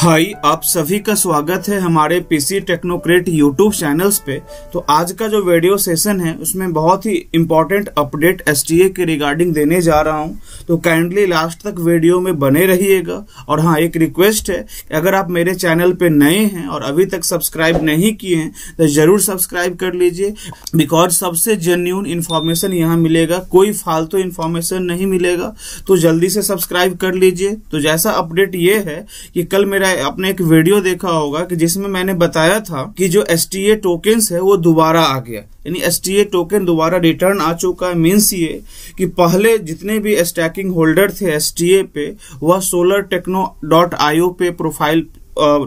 हाय आप सभी का स्वागत है हमारे पीसी टेक्नोक्रेट यूट्यूब चैनल्स पे तो आज का जो वीडियो सेशन है उसमें बहुत ही इम्पोर्टेंट अपडेट एस के रिगार्डिंग देने जा रहा हूँ तो काइंडली लास्ट तक वीडियो में बने रहिएगा और हाँ एक रिक्वेस्ट है कि अगर आप मेरे चैनल पे नए हैं और अभी तक सब्सक्राइब नहीं किए हैं तो ज़रूर सब्सक्राइब कर लीजिए बिकॉज सबसे जेन्यून इन्फॉर्मेशन यहाँ मिलेगा कोई फालतू तो इन्फॉर्मेशन नहीं मिलेगा तो जल्दी से सब्सक्राइब कर लीजिए तो जैसा अपडेट ये है कि कल मेरा है आपने एक वीडियो देखा होगा कि जिसमें मैंने बताया था कि जो एस टी ए टोकन है वो दोबारा आ गया यानी एस टी ए टोकन दोबारा रिटर्न आ चुका है मीन्स ये कि पहले जितने भी स्टैकिंग होल्डर थे एस टी ए पे वह सोलर टेक्नो डॉट आई पे प्रोफाइल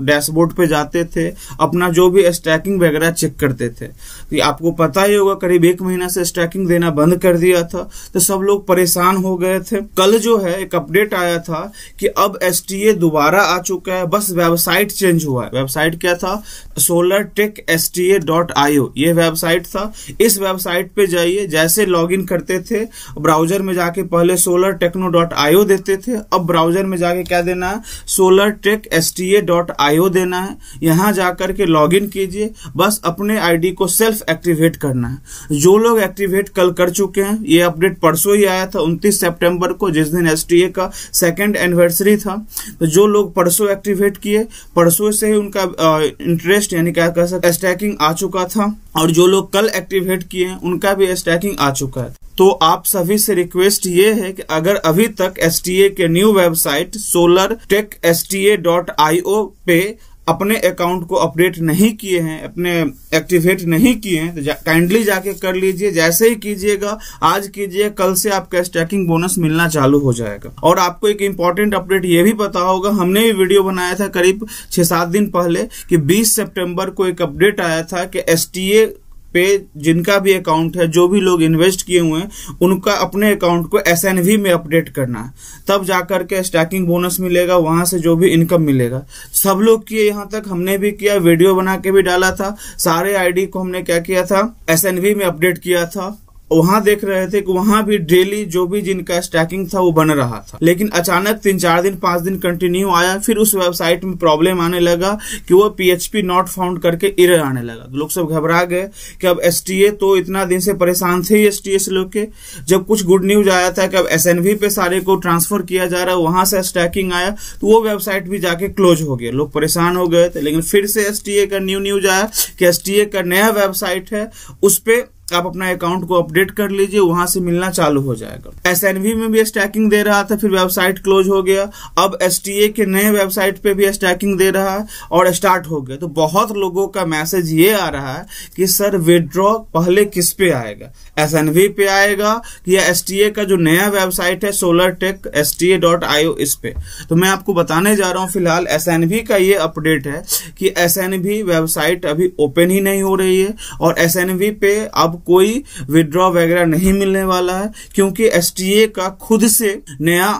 डैशबोर्ड पे जाते थे अपना जो भी स्टैकिंग वगैरह चेक करते थे तो आपको पता ही होगा करीब एक महीना से स्टैकिंग देना बंद कर दिया था तो सब लोग परेशान हो गए थे कल जो है एक अपडेट आया था कि अब एस दोबारा आ चुका है बस वेबसाइट चेंज हुआ है वेबसाइट क्या था solar tech S dot I O ये वेबसाइट था इस वेबसाइट पे जाइए जैसे लॉग इन करते थे ब्राउजर में जाके पहले solar techno dot I O देते थे अब ब्राउजर में जाके क्या देना है solar tech S T A dot dot IO देना है यहाँ जाकर के लॉग इन कीजिए बस अपने आईडी को सेल्फ एक्टिवेट करना है जो लोग एक्टिवेट कल कर चुके हैं ये अपडेट परसों ही आया था 29 सेप्टेम्बर को जिस दिन एस का सेकेंड एनिवर्सरी था तो जो लोग परसों एक्टिवेट किए परसों से ही उनका इंटरेस्ट यानी क्या कह सकते स्टैकिंग आ चुका था और जो लोग कल एक्टिवेट किए उनका भी स्टैकिंग आ चुका है तो आप सभी से रिक्वेस्ट ये है कि अगर अभी तक एस के new website solar tech S पे अपने अकाउंट को अपडेट नहीं किए हैं अपने एक्टिवेट नहीं किए हैं तो जा, काइंडली जाके कर लीजिए जैसे ही कीजिएगा आज कीजिए कल से आपका स्टैकिंग बोनस मिलना चालू हो जाएगा और आपको एक इम्पोर्टेंट अपडेट ये भी पता होगा हमने भी वीडियो बनाया था करीब छह सात दिन पहले कि 20 सितंबर को एक अपडेट आया था कि एस पे जिनका भी अकाउंट है जो भी लोग इन्वेस्ट किए हुए हैं उनका अपने अकाउंट को एस में अपडेट करना है तब जाकर के स्टैकिंग बोनस मिलेगा वहां से जो भी इनकम मिलेगा सब लोग किए यहाँ तक हमने भी किया वीडियो बना के भी डाला था सारे आईडी को हमने क्या किया था एस में अपडेट किया था वहां देख रहे थे कि वहां भी डेली जो भी जिनका स्टैकिंग था वो बन रहा था लेकिन अचानक तीन चार दिन पांच दिन कंटिन्यू आया फिर उस वेबसाइट में प्रॉब्लम आने लगा कि वो पीएचपी नॉट फाउंड करके इर आने लगा तो लोग सब घबरा गए कि अब एस तो इतना दिन से परेशान थे एस टी लोग के जब कुछ गुड न्यूज आया था कि अब एस पे सारे को ट्रांसफर किया जा रहा है वहां से स्टैकिंग आया तो वो वेबसाइट भी जाके क्लोज हो गया लोग परेशान हो गए थे लेकिन फिर से एस का न्यू न्यूज आया कि एस का नया वेबसाइट है उस पर आप अपना अकाउंट को अपडेट कर लीजिए वहां से मिलना चालू हो जाएगा एस में भी स्टैकिंग दे रहा था फिर वेबसाइट क्लोज हो गया अब एस के नए वेबसाइट पे भी स्टैकिंग दे रहा है और स्टार्ट हो गया तो बहुत लोगों का मैसेज ये आ रहा है कि सर विड्रॉ पहले किस पे आएगा एस पे आएगा या एस का जो नया वेबसाइट है सोलर टेक एस इस पे तो मैं आपको बताने जा रहा हूँ फिलहाल एस का ये अपडेट है कि एस वेबसाइट अभी ओपन ही नहीं हो रही है और एस पे अब कोई विड्रॉ वगैरह नहीं मिलने वाला है क्योंकि एस का खुद से नया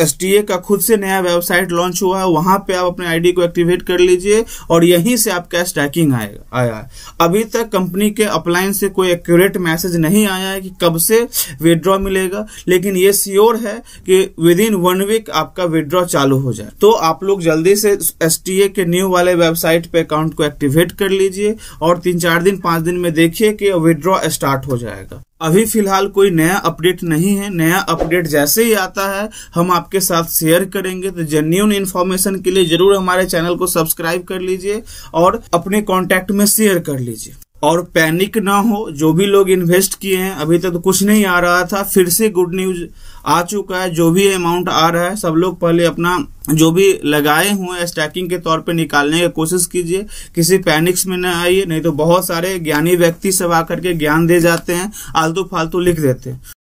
एस का खुद से नया वेबसाइट लॉन्च हुआ है वहां पे आप अपने आईडी को एक्टिवेट कर लीजिए और यहीं से आपका स्टैकिंग आएगा आया है अभी तक कंपनी के अपलाइन से कोई एक्यूरेट मैसेज नहीं आया है कि कब से विदड्रॉ मिलेगा लेकिन ये श्योर है कि विद इन वन वीक आपका विदड्रॉ चालू हो जाए तो आप लोग जल्दी से एस के न्यू वाले वेबसाइट पे अकाउंट को एक्टिवेट कर लीजिए और तीन चार दिन पांच दिन में देखिए कि विदड्रॉ स्टार्ट हो जाएगा अभी फिलहाल कोई नया अपडेट नहीं है नया अपडेट जैसे ही आता है हम आपके साथ शेयर करेंगे तो जेन्यून इन्फॉर्मेशन के लिए जरूर हमारे चैनल को सब्सक्राइब कर लीजिए और अपने कॉन्टैक्ट में शेयर कर लीजिए और पैनिक ना हो जो भी लोग इन्वेस्ट किए हैं अभी तक तो कुछ नहीं आ रहा था फिर से गुड न्यूज आ चुका है जो भी अमाउंट आ रहा है सब लोग पहले अपना जो भी लगाए हुए हैं स्टैकिंग के तौर पे निकालने की कोशिश कीजिए किसी पैनिक्स में ना आइए नहीं तो बहुत सारे ज्ञानी व्यक्ति सब आकर के ज्ञान दे जाते हैं आलतू फालतू लिख देते हैं